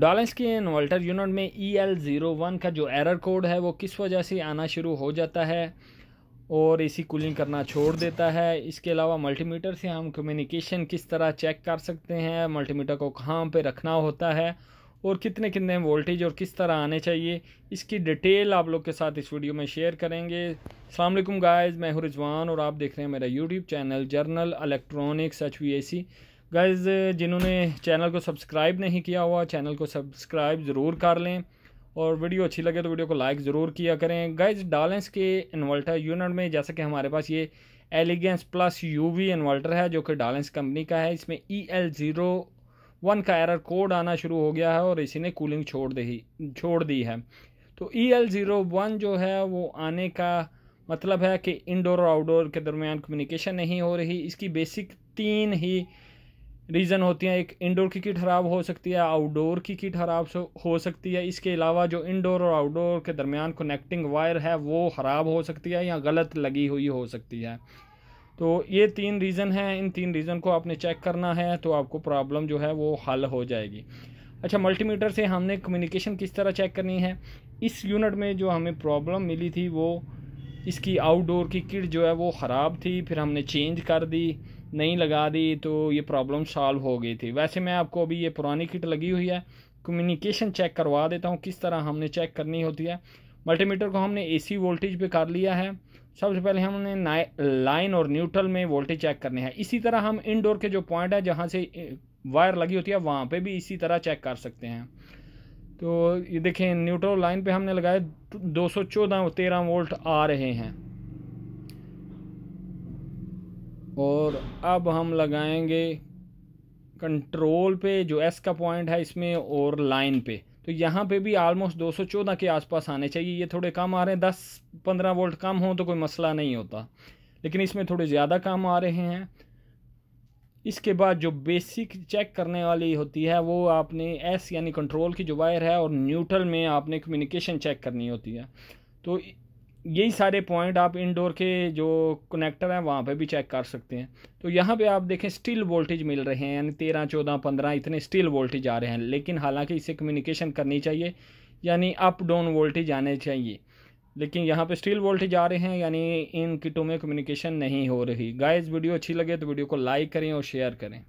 dollar के inverter unit में ई L zero one का जो एरर कोड है वो किस वजह से आना शुरू हो जाता है और इसी कूलिंग करना छोड़ देता है इसके अलावा मल्टीमीटर से हम कम्युनिकेशन किस तरह चेक कर सकते हैं मल्टीमीटर को कहाँ पे रखना होता है और कितने कितने वोल्टेज और किस तरह आने चाहिए इसकी डिटेल आप लोग के साथ इस वीडियो में शेयर करेंगे अल्लाम गायज़ मैं हूँ रिजवान और आप देख रहे हैं मेरा YouTube channel general electronics H V A C guys जिन्होंने चैनल को सब्सक्राइब नहीं किया हुआ चैनल को सब्सक्राइब ज़रूर कर लें और वीडियो अच्छी लगे तो वीडियो को लाइक ज़रूर किया करें गाइज डालेंस के इन्वर्टर यूनिट में जैसा कि हमारे पास ये एलिगेंस प्लस यूवी इन्वर्टर है जो कि डालेंस कंपनी का है इसमें ई एल ज़ीरो वन का एरर कोड आना शुरू हो गया है और इसी ने कूलिंग छोड़ दी छोड़ दी है तो ई एल ज़ीरो वन जो है वो आने का मतलब है कि इनडोर और आउटडोर के दरमियान कम्युनिकेशन नहीं हो रही इसकी बेसिक तीन ही रीज़न होती हैं एक इंडोर की किट ख़राब हो सकती है आउटडोर की किट ख़राब हो सकती है इसके अलावा जो इंडोर और आउटडोर के दरमियान कनेक्टिंग वायर है वो ख़राब हो सकती है या गलत लगी हुई हो सकती है तो ये तीन रीज़न हैं इन तीन रीज़न को आपने चेक करना है तो आपको प्रॉब्लम जो है वो हल हो जाएगी अच्छा मल्टीमीटर से हमने कम्युनिकेशन किस तरह चेक करनी है इस यूनिट में जो हमें प्रॉब्लम मिली थी वो इसकी आउटडोर की किट जो है वो ख़राब थी फिर हमने चेंज कर दी नहीं लगा दी तो ये प्रॉब्लम सॉल्व हो गई थी वैसे मैं आपको अभी ये पुरानी किट लगी हुई है कम्युनिकेशन चेक करवा देता हूँ किस तरह हमने चेक करनी होती है मल्टीमीटर को हमने एसी वोल्टेज पे कर लिया है सबसे पहले हमने लाइन और न्यूट्रल में वोल्टेज चेक करने हैं इसी तरह हम इनडोर के जो पॉइंट है जहाँ से वायर लगी होती है वहाँ पर भी इसी तरह चेक कर सकते हैं तो ये देखें न्यूट्रल लाइन पर हमने लगाए दो सौ वोल्ट आ रहे हैं और अब हम लगाएंगे कंट्रोल पे जो एस का पॉइंट है इसमें और लाइन पे तो यहाँ पे भी आलमोस्ट 214 के आसपास आने चाहिए ये थोड़े कम आ रहे हैं 10-15 वोल्ट कम हो तो कोई मसला नहीं होता लेकिन इसमें थोड़े ज़्यादा कम आ रहे हैं इसके बाद जो बेसिक चेक करने वाली होती है वो आपने एस यानी कंट्रोल की जो वायर है और न्यूट्रल में आपने कम्युनिकेशन चेक करनी होती है तो यही सारे पॉइंट आप इनडोर के जो कनेक्टर हैं वहाँ पे भी चेक कर सकते हैं तो यहाँ पे आप देखें स्टिल वोल्टेज मिल रहे हैं यानी तेरह चौदह पंद्रह इतने स्टिल वोल्टेज आ रहे हैं लेकिन हालांकि इसे कम्युनिकेशन करनी चाहिए यानी अप डाउन वोल्टेज आने चाहिए लेकिन यहाँ पे स्टिल वोल्टेज आ रहे हैं यानी इन किटों में कम्युनिकेशन नहीं हो रही गाइस वीडियो अच्छी लगे तो वीडियो को लाइक करें और शेयर करें